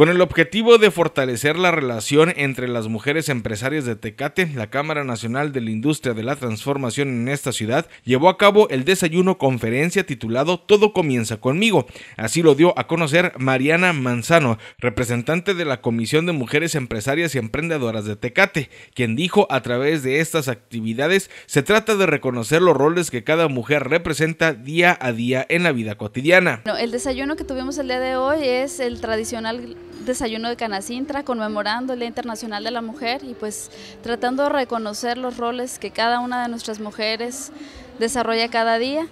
Con el objetivo de fortalecer la relación entre las mujeres empresarias de Tecate, la Cámara Nacional de la Industria de la Transformación en esta ciudad llevó a cabo el desayuno conferencia titulado Todo comienza conmigo. Así lo dio a conocer Mariana Manzano, representante de la Comisión de Mujeres Empresarias y Emprendedoras de Tecate, quien dijo a través de estas actividades se trata de reconocer los roles que cada mujer representa día a día en la vida cotidiana. el desayuno que tuvimos el día de hoy es el tradicional desayuno de Canacintra conmemorando el Día Internacional de la Mujer y pues tratando de reconocer los roles que cada una de nuestras mujeres desarrolla cada día.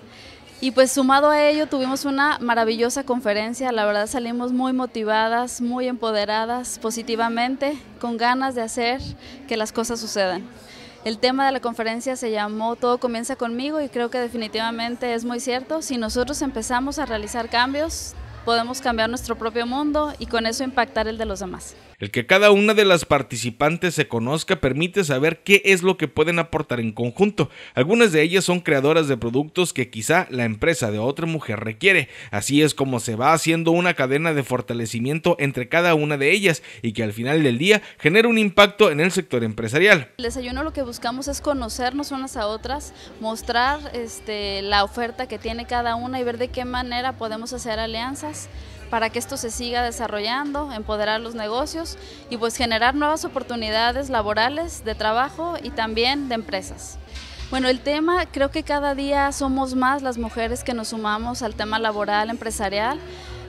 Y pues sumado a ello tuvimos una maravillosa conferencia, la verdad salimos muy motivadas, muy empoderadas positivamente, con ganas de hacer que las cosas sucedan. El tema de la conferencia se llamó Todo comienza conmigo y creo que definitivamente es muy cierto. Si nosotros empezamos a realizar cambios, podemos cambiar nuestro propio mundo y con eso impactar el de los demás. El que cada una de las participantes se conozca permite saber qué es lo que pueden aportar en conjunto. Algunas de ellas son creadoras de productos que quizá la empresa de otra mujer requiere. Así es como se va haciendo una cadena de fortalecimiento entre cada una de ellas y que al final del día genera un impacto en el sector empresarial. El desayuno lo que buscamos es conocernos unas a otras, mostrar este, la oferta que tiene cada una y ver de qué manera podemos hacer alianzas pues, para que esto se siga desarrollando, empoderar los negocios y pues generar nuevas oportunidades laborales de trabajo y también de empresas. Bueno, el tema, creo que cada día somos más las mujeres que nos sumamos al tema laboral, empresarial.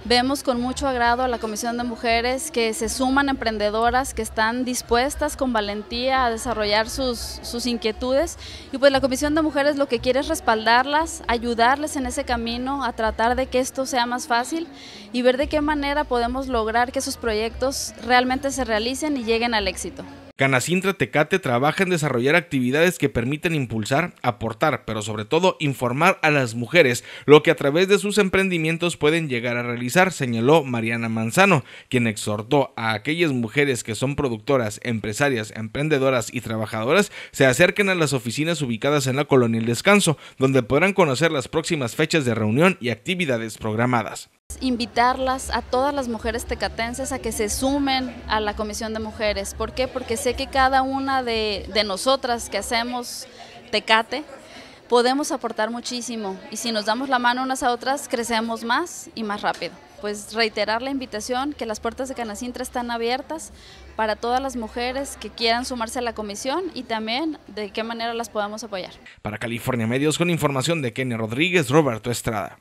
Vemos con mucho agrado a la Comisión de Mujeres que se suman emprendedoras que están dispuestas con valentía a desarrollar sus, inquietudes y pues la Comisión de Mujeres lo que quiere es respaldarlas, ayudarles en ese camino a tratar de que esto sea más fácil y ver de qué manera podemos lograr que esos proyectos realmente se realicen y lleguen al éxito. Canacintra Tecate trabaja en desarrollar actividades que permiten impulsar, aportar, pero sobre todo informar a las mujeres lo que a través de sus emprendimientos pueden llegar a realizar, señaló Mariana Manzano, quien exhortó a aquellas mujeres que son productoras, empresarias, emprendedoras y trabajadoras se acerquen a las oficinas ubicadas en la colonia El Descanso, donde podrán conocer las próximas fechas de reunión y actividades programadas invitarlas a todas las mujeres tecatenses a que se sumen a la Comisión de Mujeres. ¿Por qué? Porque sé que cada una de, nosotras que hacemos tecate, podemos aportar muchísimo y si nos damos la mano unas a otras, crecemos más y más rápido. Pues reiterar la invitación que las puertas de Canacintra están abiertas para todas las mujeres que quieran sumarse a la comisión y también de qué manera las podamos apoyar. Para California Medios con información de Kenia Rodríguez, Roberto Estrada.